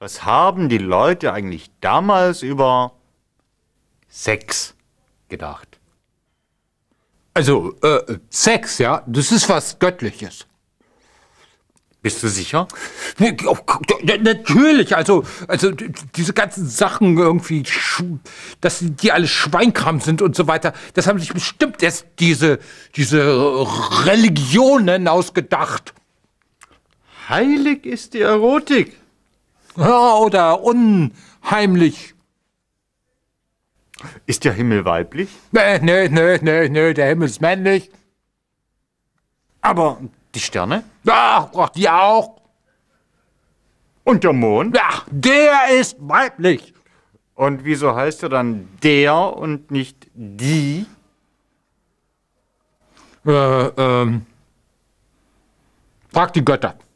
Was haben die Leute eigentlich damals über Sex gedacht? Also, äh, Sex, ja, das ist was Göttliches. Bist du sicher? Oh, natürlich, also, also diese ganzen Sachen irgendwie, dass die alle Schweinkram sind und so weiter, das haben sich bestimmt erst diese, diese Religionen ausgedacht. Heilig ist die Erotik. oder unheimlich. Ist der Himmel weiblich? Nö, nö, nö, nö, nö, der Himmel ist männlich. Aber die Sterne? Ach, ach die auch. Und der Mond? Ach, der ist weiblich. Und wieso heißt er dann der und nicht die? Äh, ähm. Frag die Götter.